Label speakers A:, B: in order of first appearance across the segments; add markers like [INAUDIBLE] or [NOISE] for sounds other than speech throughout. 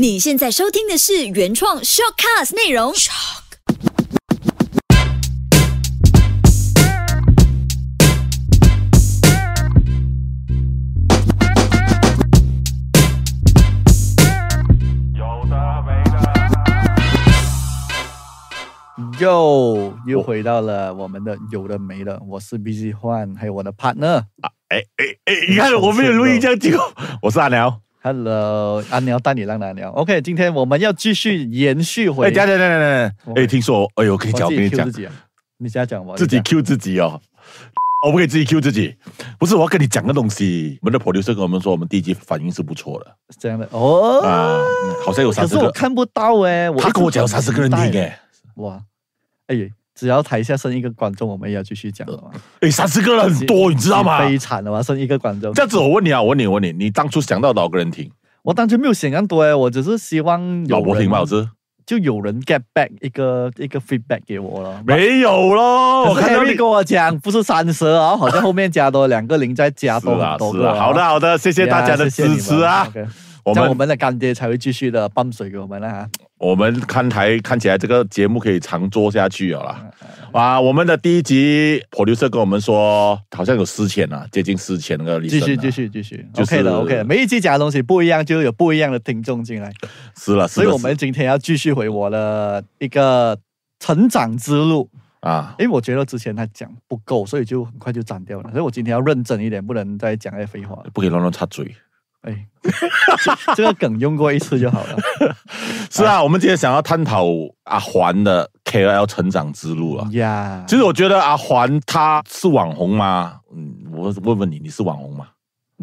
A: 你现在收听的是原创 shortcast 内容。有，的没 Yo，又回到了我们的有的没的，我是 B G 换，还有我的 Pan r t。e 啊，哎
B: 哎哎，你看我没有录音这样机，
A: 我是阿鸟。Hello，阿鸟带你来，阿鸟。OK，今天我们要继续延续回。哎，等等等等等，哎，听
B: 说，哎呦，可以讲，我跟你讲，
A: 你先讲我。自己
B: Q 自己哦，[LAUGHS] 我不可以自己 Q 自己，不是，我要跟你讲个东西。我们的 producer 跟我们说，我们第一集反应是不错
A: 的。这样的哦，啊，
B: 好像有三十个。可是我看
A: 不到哎，他跟我讲有三十个人听哎，哇，哎。只要台下剩一个观众，我们也要继续讲嘛。哎，[LAUGHS] 三十个人很多，你知道吗？悲惨的嘛，剩一个观众。这样
B: 子，我问你啊，我问你，我问你，你当初想到多少个人听？
A: 我当初没有想那么多哎，我只是希望老人听，老就有人 get back 一个一个 feedback 给我了。没有喽，我看到你跟我讲，不是三十啊，好像后面加多两个零，再加多多个。好的，好的，谢谢大家的支持啊。在我们的干爹才会继续的泵水给我们啦！
B: 我们看台看起来这个节目可以长做下去了啦。啊！我们的第一集火牛社跟我们说，好像有四千啊，接近四千个。继续继续
A: 继续，OK 了 OK，了。每一集讲的东西不一样，就有不一样的听众进来。
B: 是了，所以我们今
A: 天要继续回我的一个成长之路啊！因为我觉得之前他讲不够，所以就很快就斩掉了。所以我今天要认真一点，不能再讲些废话，
B: 不可以乱乱插嘴。
A: 哎，[LAUGHS] 这个梗用过一次就好了。[LAUGHS]
B: 是啊，我们今天想要探讨阿环的 KOL 成长之路了。呀，其实我觉得阿环他是网红吗？嗯，我问问你，你是网红吗？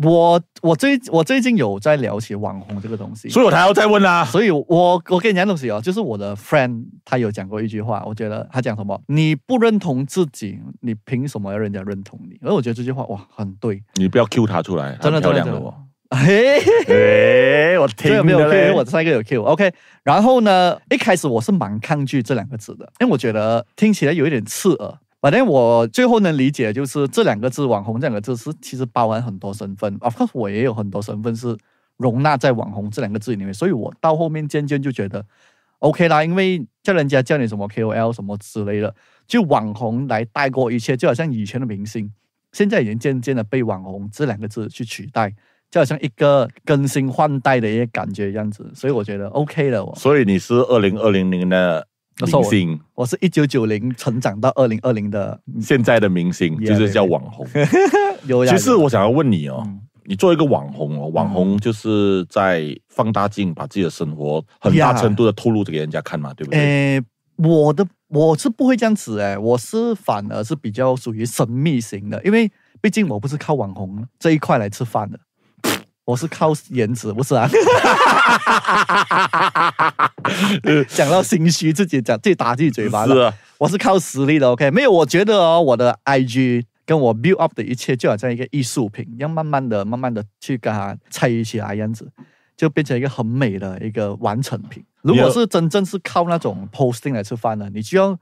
A: 我我最我最近有在聊起网红这个东西，所以我才要再问啊。所以我我跟你讲东西哦，就是我的 friend 他有讲过一句话，我觉得他讲什么？你不认同自己，你凭什么要人家认同你？而我觉得这句话哇，很对。你不要 cue 他出来，真的漂亮的哦。哎，我听到有没有？Q，我三个有 Q，OK。然后呢，一开始我是蛮抗拒这两个字的，因为我觉得听起来有一点刺耳。反正我最后能理解，就是这两个字“网红”这两个字是其实包含很多身份。course，我也有很多身份是容纳在“网红”这两个字里面。所以我到后面渐渐就觉得 OK 啦，因为叫人家叫你什么 KOL 什么之类的，就网红来带过一切，就好像以前的明星，现在已经渐渐的被“网红”这两个字去取代。就好像一个更新换代的一个感觉样子，所以我觉得 OK 了。我
B: 所以你是二零二零年的明星，
A: 我是一九九零成长到二零二零的
B: 现在的明星，就是叫网红。[LAUGHS] 其实我想要问你哦，
A: 你做一个网红哦，
B: 网红就是在放大镜把自己的生活很大程度的透露给人家看
A: 嘛，对不对？我的我是不会这样子哎，我是反而是比较属于神秘型的，因为毕竟我不是靠网红这一块来吃饭的。我是靠颜值，不是啊？[LAUGHS] 讲到心虚，自己讲自己打自己嘴巴了。我是靠实力的，OK？没有，我觉得哦，我的 IG 跟我 build up 的一切就好像一个艺术品，要慢慢的、慢慢的去跟它拆起来，这样子就变成一个很美的一个完成品。如果是真正是靠那种 posting 来吃饭的，你就要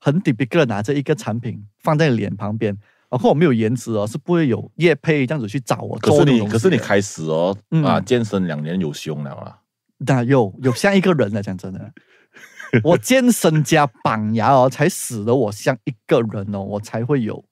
A: 很特别个人拿着一个产品放在脸旁边。何况我没有颜值哦，是不会有叶配这样子去找我。可是你，可是你开
B: 始哦，啊，健身两年有胸了啊。
A: 那有有像一个人了，讲真的，[LAUGHS] 我健身加绑牙哦，才使得我像一个人哦，我才会有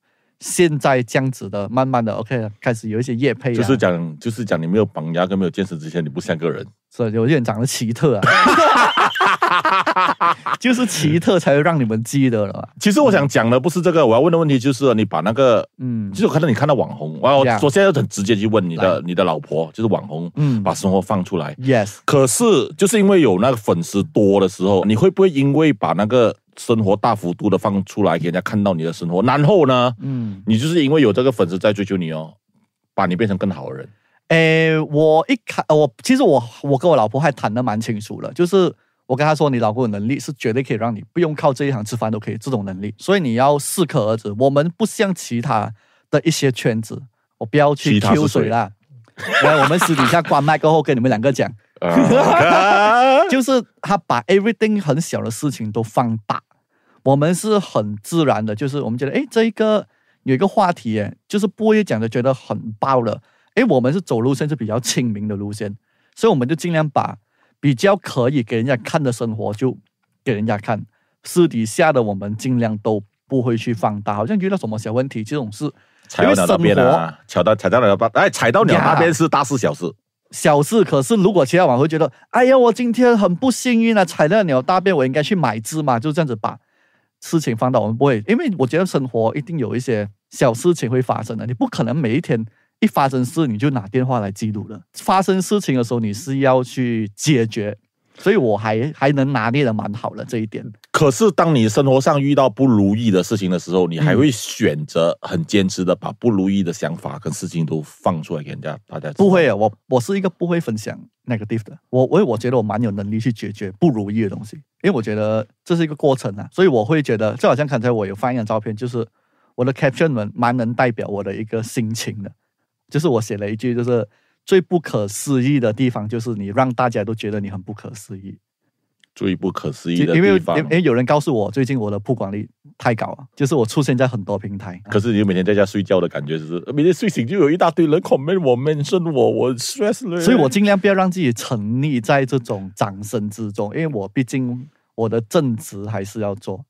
A: 现在这样子的，慢慢的 OK，开始有一些叶配。就是讲，
B: 就是讲，你没有绑牙跟没有健身之前，你不像个人，
A: 所以有点长得奇特啊。[LAUGHS] [LAUGHS] 就是奇特才会让你们记得了。其实我想讲的不是这个，我要问的问题就是：
B: 你把那个，嗯，就可能你看到网红，我要说现在很直接去问你的你的老婆，就是网红，嗯，把生活放出来。Yes。可是就是因为有那个粉丝多的时候，你会不会因为把那个生活大幅度的放出来，给人家看到你的生活，然后呢，嗯，你就是因为有这个粉丝在追求你哦，把你变成更好的人。
A: 诶，我一开，我其实我我跟我老婆还谈的蛮清楚了，就是。我跟他说：“你老公的能力，是绝对可以让你不用靠这一行吃饭都可以。这种能力，所以你要适可而止。我们不像其他的一些圈子，我不要去挑水啦。来，我们私底下关麦过后跟你们两个讲，[LAUGHS] 就是他把 everything 很小的事情都放大。我们是很自然的，就是我们觉得，哎，这一个有一个话题，哎，就是不一讲就觉得很爆了。哎，我们是走路线是比较亲民的路线，所以我们就尽量把。”比较可以给人家看的生活，就给人家看；私底下的，我们尽量都不会去放大。好像遇到什么小问题，这种事，踩到鸟便啊，
B: 踩到踩到鸟便，哎，踩到鸟那边是大事小事。
A: 小事。可是如果其他网会觉得，哎呀，我今天很不幸运啊，踩到鸟大便，我应该去买只嘛，就这样子把事情放到我们不会，因为我觉得生活一定有一些小事情会发生的，你不可能每一天。一发生事，你就拿电话来记录了。发生事情的时候，你是要去解决，所以我还还能拿捏的蛮好的这一点。
B: 可是，当你生活上遇到不如意的事情的时候，你还会选择很坚持的把不如意的想法跟事情都放出来给人家？大家
A: 不会啊，我我是一个不会分享那个地方的。我我我觉得我蛮有能力去解决不如意的东西，因为我觉得这是一个过程啊。所以我会觉得，就好像刚才我有发一张照片，就是我的 caption 蛮能代表我的一个心情的。就是我写了一句，就是最不可思议的地方，就是你让大家都觉得你很不可思议。
B: 最不可思议的地方，因为因为
A: 有人告诉我，最近我的曝光率太高了，就是我出现在很多平台。
B: 可是你每天在家睡觉的感觉就是，
A: 每天睡醒就有一大堆人 comment 我、mention 我，我 stress。所以我尽量不要让自己沉溺在这种掌声之中，因为我毕竟我的正职还是要做。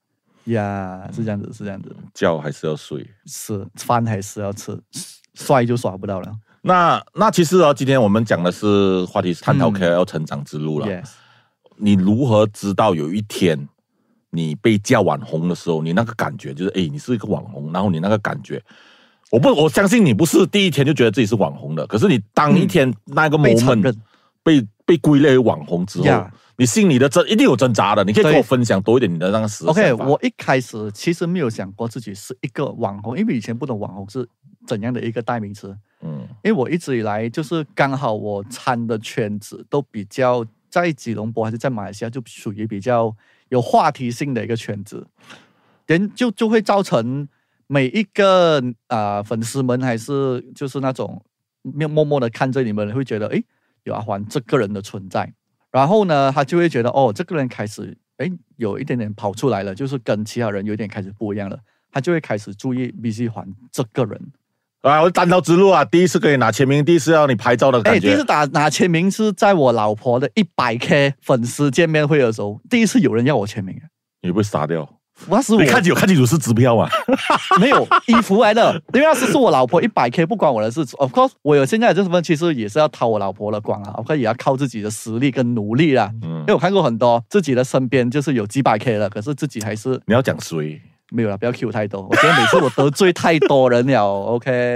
A: 呀，是这样子，是这样子。
B: 觉还是要睡，
A: 是饭还是要吃。帅就耍不到了。
B: 那那其实啊，今天我们讲的是话题是探讨 KOL 成长之路了。你如何知道有一天你被叫网红的时候，你那个感觉就是哎，你是一个网红。然后你那个感觉，我不我相信你不是第一天就觉得自己是网红的。可是你当一天那个 moment 被被归类为网红之后，你心里的这一定有挣扎的。你可以跟我分享多一点你的那个实。OK，我
A: 一开始其实没有想过自己是一个网红，因为以前不懂网红是。怎样的一个代名词？嗯，因为我一直以来就是刚好我参的圈子都比较在吉隆坡还是在马来西亚，就属于比较有话题性的一个圈子，人就就会造成每一个啊粉丝们还是就是那种默默的看着你们，会觉得哎有阿环这个人的存在，然后呢他就会觉得哦这个人开始哎有一点点跑出来了，就是跟其他人有点开始不一样了，他就会开始注意 B C 环这个人。
B: 啊！单刀直入啊！第一次给你拿签名，第一次要你拍照
A: 的感觉。哎，第一次打拿签名是在我老婆的一百 K 粉丝见面会的时候。第一次有人要我签名，你会傻掉？我十五，你看清楚，看清
B: 楚是支票啊，
A: [LAUGHS] 没有，衣服来的，因为当时是我老婆一百 K，不关我的事。Of course，我有现在这份，其实也是要掏我老婆的光啊。Of c 也要靠自己的实力跟努力啦。嗯，因为我看过很多，自己的身边就是有几百 K 了，可是自己还是你要讲谁？没有了，不要 Q e 太多。我觉得每次我得罪太多人了，[LAUGHS] OK？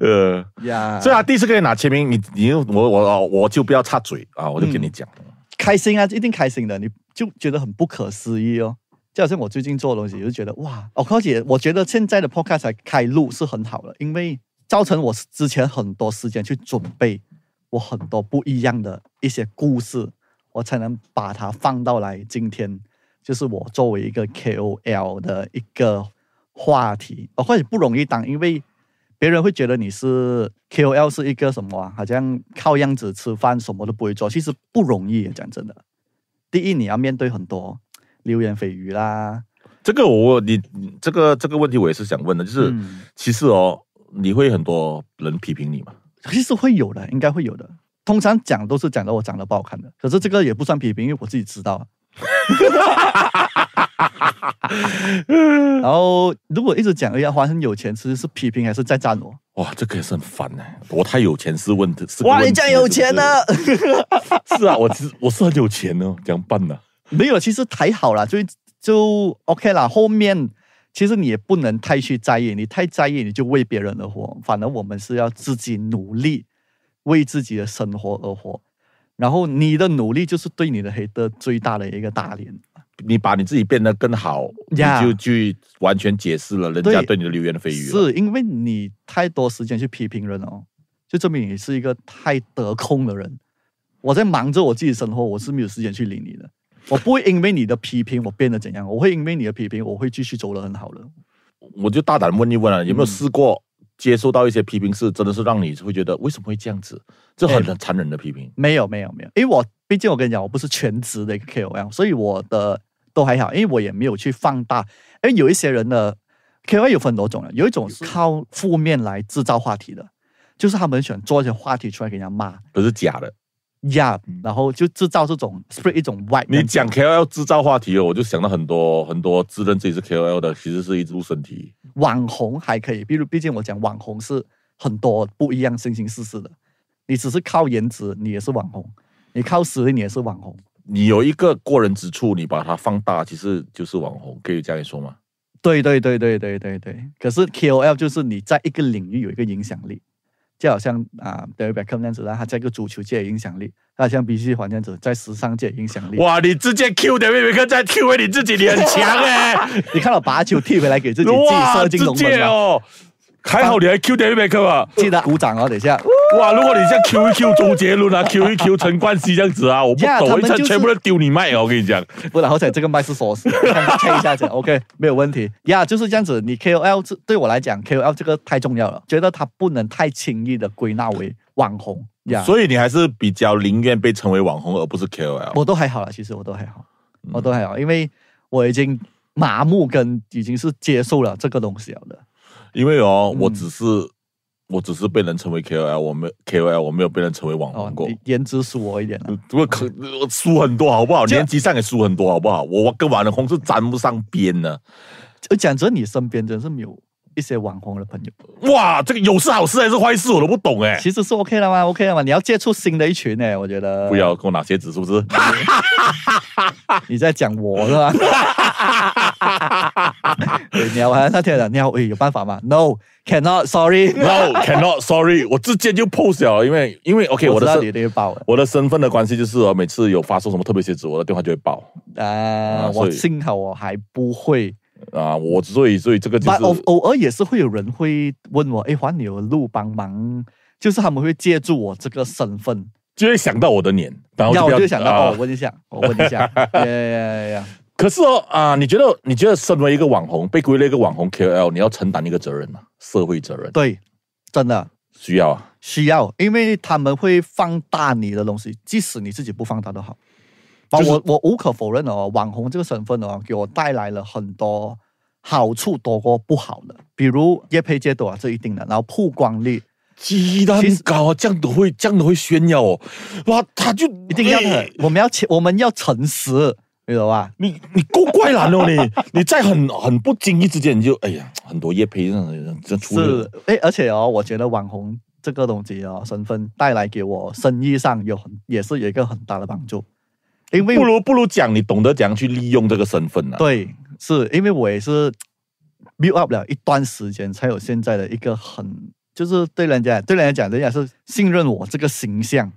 A: 呃呀，所
B: 以啊，第一次给拿签名，你你我我我就不要插嘴啊，我就跟你讲，
A: 开心啊，一定开心的，你就觉得很不可思议哦。就好像我最近做东西，就觉得哇，哦，柯姐，我觉得现在的 Podcast 开路是很好的，因为造成我之前很多时间去准备，我很多不一样的一些故事，我才能把它放到来今天。就是我作为一个 KOL 的一个话题，或者不容易当，因为别人会觉得你是 KOL 是一个什么啊？好像靠样子吃饭，什么都不会做。其实不容易，讲真的。第一，你要面对很多流言蜚语啦。
B: 这个我你，这个这个问题我也是想问的，就是
A: 其实哦，你会
B: 很多人批评你吗？
A: 其实会有的，应该会有的。通常讲都是讲的我长得不好看的，可是这个也不算批评，因为我自己知道。哈哈哈哈哈！哈嗯，然后如果一直讲，哎呀，很有钱，其实是批评还是在赞我？哇，这也是很烦呢。我太有钱是问题，哇，你这样有钱呢？[LAUGHS] 是啊，我其实我是很有钱呢，怎样办呢？没有，其实还好啦，就就 OK 啦。后面其实你也不能太去在意，你太在意你就为别人而活，反而我们是要自己努力为自己的生活而活。然后你的努力就是对你的黑的最大的一个打脸，
B: 你把你自己变得更好，你就去完全解释了人家对你的流言蜚语。
A: 是因为你太多时间去批评人哦，就证明你是一个太得空的人。我在忙着我自己生活，我是没有时间去理你的。我不会因为你的批评我变得怎样，我会因为你的批评我会继续走的很好的。我就大胆问一问啊，有没有
B: 试过？接受到一些批评是真的是让你会觉得为什么会这样子？这很残忍的批评。
A: 没有没有没有，因为我毕竟我跟你讲，我不是全职的一个 KOL，所以我的都还好，因为我也没有去放大。因为有一些人的 KOL 有很多种的，有一种靠负面来制造话题的，就是他们喜欢做一些话题出来给人家骂，
B: 不是假的。
A: Yeah，然后就制造这种 spread 一种 white。你
B: 讲 KOL 制造话题哦，我就想到很多很多自认自己是 KOL 的，其实是一路身体。
A: 网红还可以，比如毕竟我讲网红是很多不一样形形色色的，你只是靠颜值，你也是网红；你靠实力，你也是网红。
B: 你有一个过人之处，你把它放大，其实就是网红，可以这样说吗？
A: 对对对对对对对。可是 KOL 就是你在一个领域有一个影响力。就好像啊 david beckham 那样子然后他在一个足球界影响力他好像 bc 黄这样子在时尚界影响力哇你
B: 直接 q david beckham 再 q 诶你自己你很强诶
A: [LAUGHS] 你看到把球踢回来给自己自己射进笼子里
B: 还好你还 Q 点那边去吧？记
A: 得鼓掌哦，等一下
B: 哇！如果你像 Q 一 Q 周杰伦啊，[LAUGHS] Q 一 Q 陈冠
A: 希这样子啊，我不抖一下，全部都丢你麦哦，我跟你讲，不然好彩这个麦是锁死。亲一下，OK，没有问题。呀，就是这样子。你 KOL 这对我来讲，KOL 这个太重要了，觉得他不能太轻易的归纳为网红呀。所以你还
B: 是比较宁愿被称为网红，而不是 KOL。我都
A: 还好啦，其实我都还好，我都还好，因为我已经麻木跟已经是接受了这个东西了的。因为
B: 哦，我只是，我只是被人称为 KOL，我没 KOL，我没有被人称为网红过，
A: 颜值输我一点了，
B: 我可输很多，好不好？年级上也输很多，好不好？我
A: 跟网红是沾不上边的。就讲真，你身边真是没有。一些网红的朋友，哇，这个有是好事还是坏事，我都不懂哎。其实是 OK 了吗？OK 了吗？你要接触新的一群哎，我觉得不要
B: 跟我拿鞋子，是不是？
A: 你在讲我是吧？你要玩他那天讲，你要有办法吗？No，cannot，sorry。No，cannot，sorry。[LAUGHS] 我直接就 post 了，因为因为 OK，我的
B: 我的身份的关系就是，我每次有发送什么特别鞋子，我的电话就会爆。
A: 啊，我幸好我还不会。啊，我所以所
B: 以这个就是偶
A: 偶尔也是会有人会问我，哎，欢你有路帮忙，就是他们会借助我这个身份，就会想到我的脸，然后我就想到哦，我问一下，我问一下，呀呀呀！
B: 可是哦啊，你觉得你觉得身为一个网红，被归类一个网红 k o L，你要承担一个责任吗？社会责任？
A: 对，真的需要啊，需要，因为他们会放大你的东西，即使你自己不放大都好。我我无可否认哦，网红这个身份哦，给我带来了很多好处，多过不好的。比如叶佩接多啊，这一定的。然后曝光率，鸡蛋很高啊！这样都会这样都会炫耀哦。哇，他就一定要的。我们要我们要诚实，你懂吧？你
B: 你够怪男哦！你你在很很不经意之间，你就哎呀，很多叶配让人人就
A: 出是哎。而且哦，我觉得网红这个东西哦，身份带来给我生意上有很也是有一个很大的帮助。因为不如不如讲，你懂得怎样去利用这个身份啊？对，是因为我也是 build up 了一段时间，才有现在的一个很，就是对人家对人家讲，人家是信任我这个形象，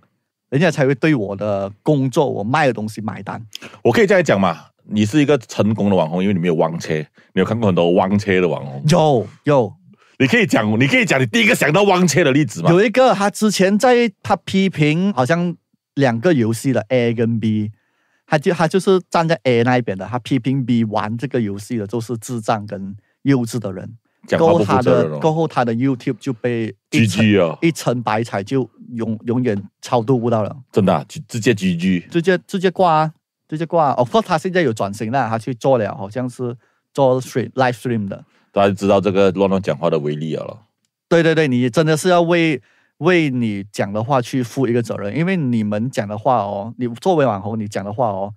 A: 人家才会对我的工作，我卖的东西买单。我可以这样讲嘛？你是
B: 一个成功的网红，因为你没有忘车，你有看过很多忘车的网红？有有，你可以讲，你可以讲，你第一个想到忘车的例子嘛？有
A: 一个，他之前在他批评好像两个游戏的 A 跟 B。他就他就是站在 A 那一边的，他批评 B 玩这个游戏的都是智障跟幼稚的人。过后他的过后他的 YouTube 就被 GG 啊，一层白彩就永永远超度不到了。真
B: 的，就直接 GG，
A: 直接直接挂啊，直接挂。哦，不他现在有转型了，他去做了好像是做水 live stream 的。
B: 大家知道这个乱乱讲话的威
A: 力啊了。对对对，你真的是要为。为你讲的话去负一个责任，因为你们讲的话哦，你作为网红你讲的话哦，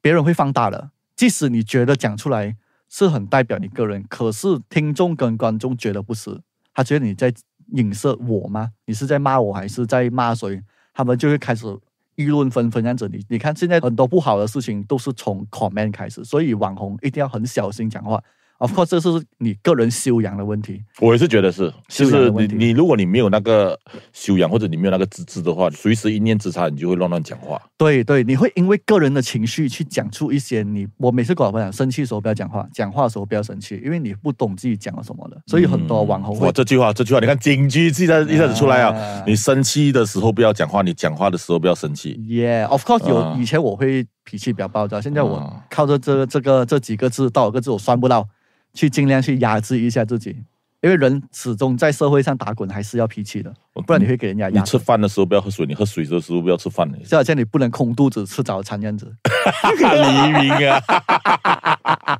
A: 别人会放大了。即使你觉得讲出来是很代表你个人，可是听众跟观众觉得不是，他觉得你在影射我吗？你是在骂我还是在骂谁？他们就会开始议论纷纷，这样子。你你看现在很多不好的事情都是从 comment 开始，所以网红一定要很小心讲话。Of course，这是你个人修养的问题。我也是
B: 觉得是，就是你你，如果你没有那个修养，或者你没有那个资质的话，随时一念之差，你就会乱乱讲话。
A: 对对，你会因为个人的情绪去讲出一些你我每次跟我朋友讲，生气时候不要讲话，讲话时候不要生气，因为你不懂自己讲了什么的。所以很多网红，我
B: 这句话这句话，你看警句字在一下子出来啊！你生气的时候不要讲话，你讲话的时候不要生气。
A: Yeah，of course，有以前我会脾气比较暴躁，现在我靠着这这个这几个字，多少个字我算不到。去尽量去压制一下自己，因为人始终在社会上打滚，还是要脾气的，不然你会给人家。压。你吃
B: 饭的时候不要喝水，你喝水的时候不要吃饭，
A: 就好像你不能空肚子吃早餐样子。
B: 黎 [LAUGHS] 明啊，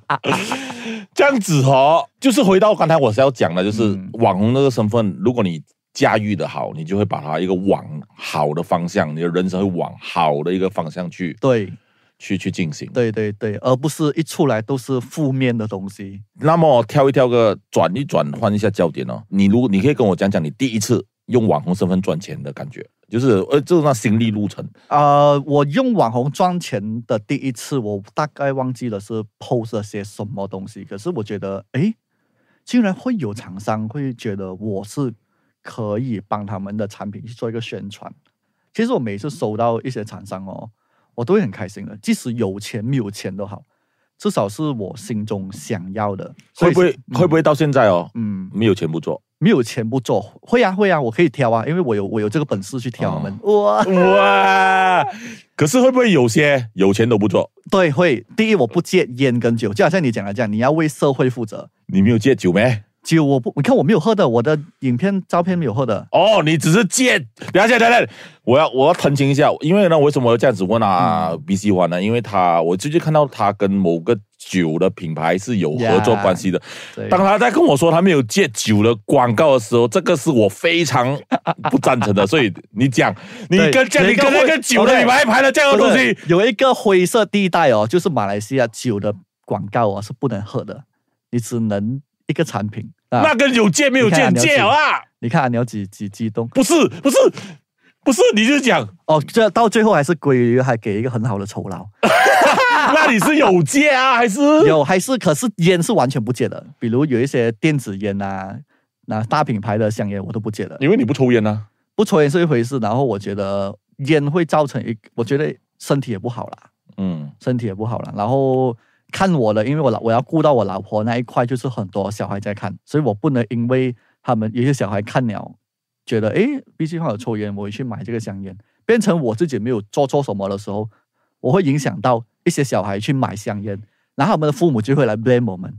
B: [LAUGHS] 这样子哦，就是回到刚才我是要讲的，就是网红那个身份，如果你驾驭的好，你就会把它一个往好的方向，你的人生会往好的一个方向去。对。去去进行，
A: 对对对，而不是一出来都是负面的东西。
B: 那么挑一挑个转一转换一下焦点哦，你如果你可以跟我讲讲你第一次用网红身份赚钱的感觉，就是呃，是那心
A: 历路程。呃，我用网红赚钱的第一次，我大概忘记了是 p o s t 了些什么东西，可是我觉得，哎，竟然会有厂商会觉得我是可以帮他们的产品去做一个宣传。其实我每次收到一些厂商哦。我都会很开心的，即使有钱没有钱都好，至少是我心中想要的。会不会会不会到现在哦？嗯，没有钱不做，没有钱不做，会啊会啊，我可以挑啊，因为我有我有这个本事去挑啊。哇
B: 哇！可是会不会有些有钱都不做？
A: 对，会。第一，我不戒烟跟酒，就好像你讲的这样，你要为社会负责。你没有戒酒没？酒我不，你看我没有喝的，我的影片照片没有喝的。
B: 哦，你只是借，等下，等一下，我要我要澄清一下，因为呢，为什么要这样子问啊？B C Y 呢？因为他我最近看到他跟某个酒的品牌是有合作关系的。对。当他在跟我说他没有借酒的广告的时候，这个是我非常不赞成的。所以你讲，你跟样，你跟那个酒的品牌拍了这样的东西，
A: 有一个灰色地带哦，就是马来西亚酒的广告啊是不能喝的，你只能一个产品。那跟有戒没有戒戒啊？你看你有几几激动？不是不是不是，你就讲哦，这到最后还是归于还给一个很好的酬劳。[LAUGHS] 那你是有戒啊，还是有还是？可是烟是完全不戒的，比如有一些电子烟啊，那大品牌的香烟我都不戒的，因为你不抽烟啊，不抽烟是一回事。然后我觉得烟会造成一，我觉得身体也不好了，嗯，身体也不好了。然后。看我了，因为我老我要顾到我老婆那一块，就是很多小孩在看，所以我不能因为他们有些小孩看了，觉得哎，B C 方有抽烟，我去买这个香烟，变成我自己没有做错什么的时候，我会影响到一些小孩去买香烟，然后他们的父母就会来 blame 我们，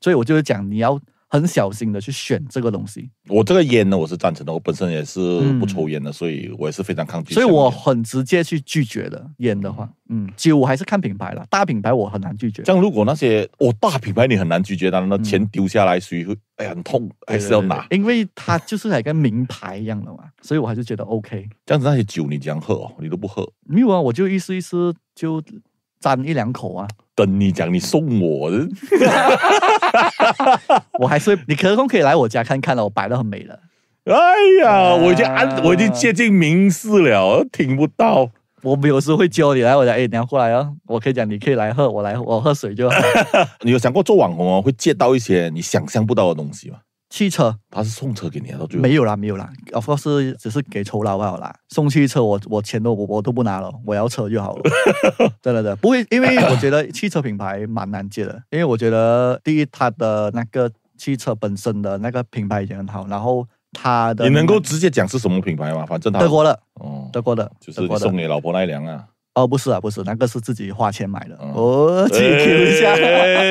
A: 所以我就是讲你要。很小心的去选这个东西。
B: 我这个烟呢，我是赞成的。我本身也是不抽烟的，所以我也是非常抗拒。所以
A: 我很直接去拒绝的烟的话，嗯，酒还是看品牌了。大品牌我很难拒绝。像
B: 如果那些哦大品牌你很难拒绝当然那钱丢下来谁会哎很痛，还是要拿？
A: 因为它就是还跟名牌一样的嘛，所以我还是觉得 OK。
B: 这样子那些酒你怎样喝，哦？
A: 你都不喝？没有啊，我就意思意思就。沾一两口啊！
B: 等你讲，你
A: 送我，[LAUGHS] 我还是你可空可以来我家看看了，我摆的很美了。哎呀，我已经安，我已经接近名士了，听不到。我有时会叫你来我家，哎，你要过来哦，我可以讲，你可以来喝，我来，我喝水就。[LAUGHS] 你有想过做网红哦，会借到一些你想象不到的东西吗？汽车，他是送车给你啊？到最后没有啦，没有啦，r 不是，只是给酬劳好了。送汽车，我我钱都我我都不拿了，我要车就好了，[LAUGHS] 真的的，不会，因为我觉得汽车品牌蛮难借的，因为我觉得第一，它的那个汽车本身的那个品牌已经很好，然后它的，你能够直
B: 接讲是什么品牌吗？反正德国的，
A: 哦，德国的，就是送给
B: 老婆那一辆啊。
A: 哦，不是啊，不是，那个是自己花钱买的。哦，Q 一下，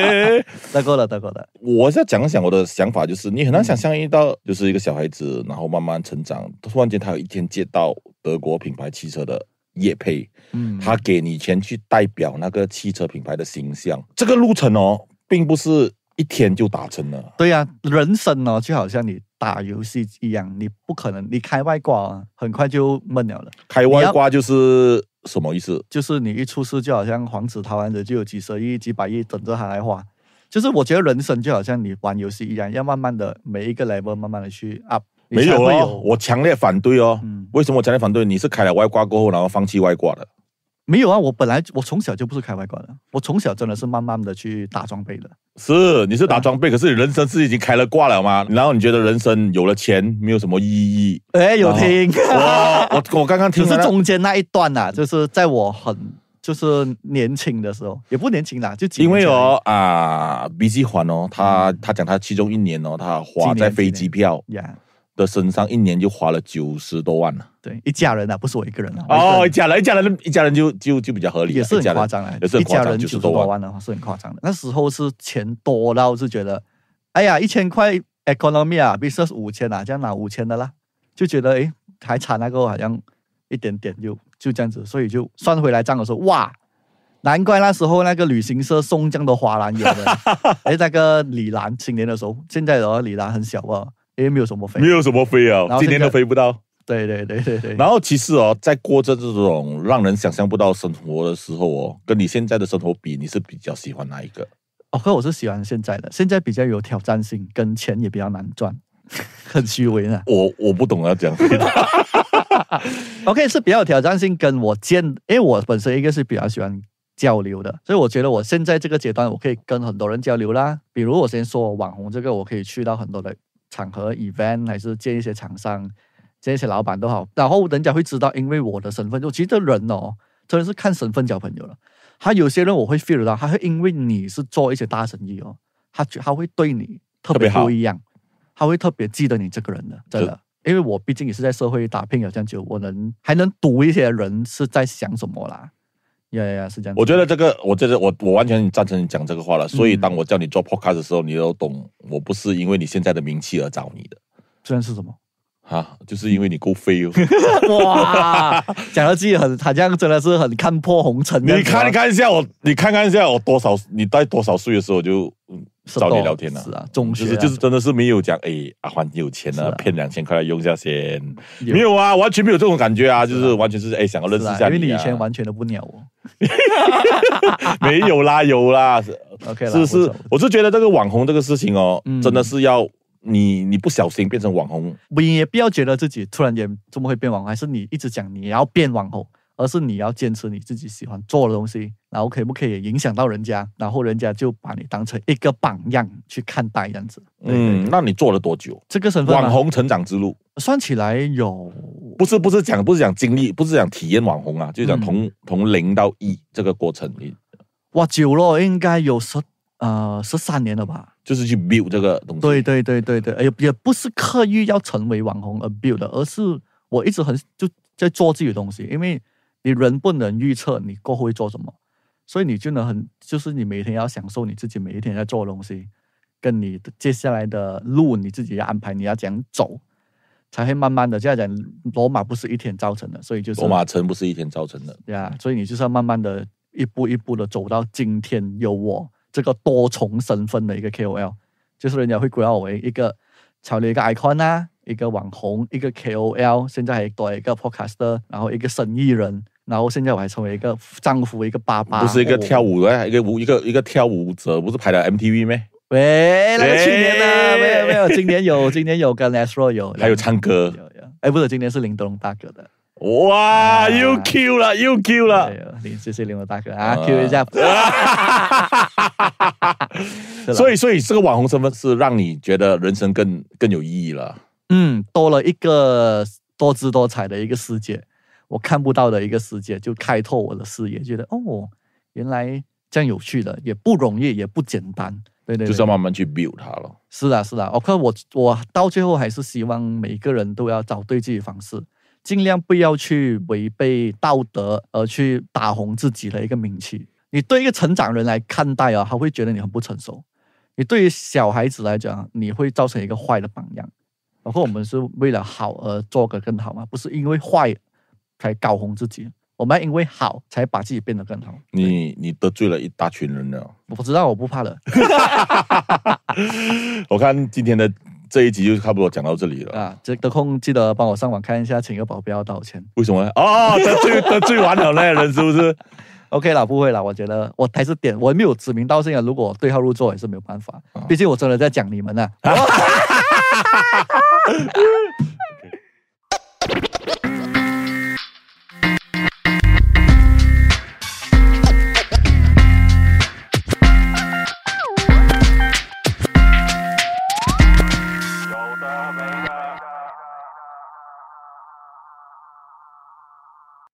A: [LAUGHS] 得够了，得够了。
B: 我要讲一讲我的想法，就是你很难想象到，就是一个小孩子，然后慢慢成长，突然间他有一天接到德国品牌汽车的叶配，嗯，他给你钱去代表那个汽车品牌的形象，这个路程哦，并不是一天就打成了。
A: 对呀，人生哦，就好像你打游戏一样，你不可能你开外挂啊，很快就闷鸟了。开外挂就是。什么意思？就是你一出事，就好像黄子、桃子就有几十亿、几百亿等着他来花。就是我觉得人生就好像你玩游戏一样，要慢慢的每一个 level，慢慢的去 up。没有了，我
B: 强烈反对哦。为什么我强烈反对？你是开了外挂过后，然后放弃外挂的。
A: 没有啊，我本来我从小就不是开外挂的，我从小真的是慢慢的去打装备的。
B: 是，你是打装备，可是你人生是已经开了挂了吗？然后你觉得人生有了钱没有什么意义？哎，有听，我我刚刚听是中
A: 间那一段呐，就是在我很就是年轻的时候，也不年轻了，就因为哦
B: 啊，B G 环哦，他他讲他其中一年哦，他花在飞机票。的身上一年就花了九十多万了，
A: 对，一家人啊，不是我一个人啊。哦，
B: 一家人，一家人，一家人就就就比较合理，也是很夸张了，也是家人九十多万
A: 的话是很夸张的。那时候是钱多到是觉得，哎呀，一千块 economy 啊，比如说五千啊，这样拿五千的啦，就觉得哎还差那个好像一点点，就就这样子，所以就算回来账的时候，哇，难怪那时候那个旅行社送这么多花篮有的，哎，[LAUGHS] 那个李兰青年的时候，现在的李兰很小啊。也没有什么飞，没有什么飞啊，今天都飞不到。对对对对对。然
B: 后，其次哦，在过着这种让人想象不到生活的时候哦，跟你现在的生活比，你是比较喜欢哪一
A: 个哦，可我是喜欢现在的，现在比较有挑战性，跟钱也比较难赚，[LAUGHS] 很虚伪呢。
B: 我我不懂啊，这样。
A: OK，是比较挑战性，跟我见，因为我本身一个是比较喜欢交流的，所以我觉得我现在这个阶段，我可以跟很多人交流啦。比如我先说网红这个，我可以去到很多的。场合、event 还是见一些厂商、见一些老板都好，然后人家会知道，因为我的身份，我觉得人哦，真的是看身份交朋友了。他有些人我会 feel 到，他会因为你是做一些大生意哦，他他会对你特别不一样，他会特别记得你这个人的，真的。因为我毕竟也是在社会打拼有这样久，我能还能读一些人是在想什么啦。呀呀，是这样。我
B: 觉得这个，我觉得我我完全赞成你讲这个话了。所以当我叫你做 podcast 的时候，你都懂，我不是因为你现在的名气而找你的。这人是什么？啊，就是因为你够飞哦。[LAUGHS] 哇，
A: 讲到自己很，他这样真的是很看破红尘。你看看
B: 一下我，你看看一下我多少，你大多少岁的时候就找你聊天了。是啊，中学。其实就是真的是没有讲，哎，阿你有钱了，骗两千块来用一下先。没有啊，完全没有这种感觉啊，就是完全是哎想要认识一下你。因为以前
A: 完全都不鸟我。
B: [LAUGHS] 没有啦，有啦。
A: OK，是是，
B: 我是觉得这个网红这个事情哦，真的是要你你不小心变成网红，
A: 你也不要觉得自己突然间这么会变网红，还是你一直讲你要变网红，而是你要坚持你自己喜欢做的东西，然后可不可以影响到人家，然后人家就把你当成一个榜样去看待这样子。
B: 嗯，那你做了多久？这
A: 个身份？网红
B: 成长之路。算起来有不是不是讲不是讲经历不是讲体验网红啊，就讲从从零到一这个过程。
A: 哇，久了应该有十呃十三年了吧？就是去 build 这个东西。对对对对对，哎，也不是刻意要成为网红而 build 的，而是我一直很就在做自己的东西。因为你人不能预测你过后会做什么，所以你就能很就是你每天要享受你自己每一天在做的东西，跟你接下来的路你自己要安排，你要怎样走。才会慢慢的这样讲，罗马不是一天造成的，所以就是罗马城不是一
B: 天造成的，
A: 对啊，所以你就是要慢慢的一步一步的走到今天有我这个多重身份的一个 KOL，就是人家会归我为一个潮流一个 icon 啊，一个网红，一个 KOL，现在还多一个 podcaster，然后一个生意人，然后现在我还成为一个丈夫，一个爸爸，不是一个跳
B: 舞的，一个舞一个一个跳舞者，不是拍了 MTV 咩？
A: 喂，那去年呢？没有，没有，今年有，[LAUGHS] 今年有跟 e s r o 有，还有唱歌。有有，哎，不是，今年是林德龙大哥的。哇，又 Q 了，又 Q 了。林谢谢林德龙大哥啊，Q 一下。[LAUGHS] 所以，所以这个网红身份是让你
B: 觉得人生更更有意义了。
A: 嗯，多了一个多姿多彩的一个世界，我看不到的一个世界，就开拓我的视野，觉得哦，原来这样有趣的，也不容易，也不简单。对对，就是要慢慢去 build 他了。是啊是啊，我 k 我我到最后还是希望每个人都要找对自己方式，尽量不要去违背道德而去打红自己的一个名气。你对一个成长人来看待啊，他会觉得你很不成熟；你对于小孩子来讲，你会造成一个坏的榜样。包括我们是为了好而做个更好嘛，不是因为坏才搞红自己。我们因为好，才把自己变得更好。
B: 你你得罪了一大群人了。
A: 我不知道我不怕了。
B: [LAUGHS] 我看今天的这一集就差不多讲到这里了啊！
A: 这得空记得帮我上网看一下，请个保镖道歉。为什么？哦，得罪得罪完了那些 [LAUGHS] 人是不是？OK 了，不会了。我觉得我还是点，我没有指名道姓啊。如果对号入座也是没有办法，毕竟我真的在讲你们呢。